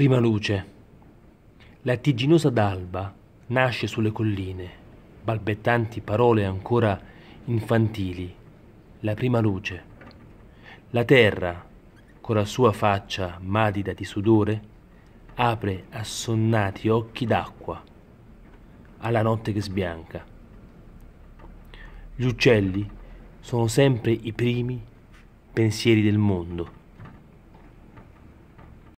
Prima luce. Lattiginosa d'alba nasce sulle colline, balbettanti parole ancora infantili. La prima luce. La terra, con la sua faccia madida di sudore, apre assonnati occhi d'acqua alla notte che sbianca. Gli uccelli sono sempre i primi pensieri del mondo.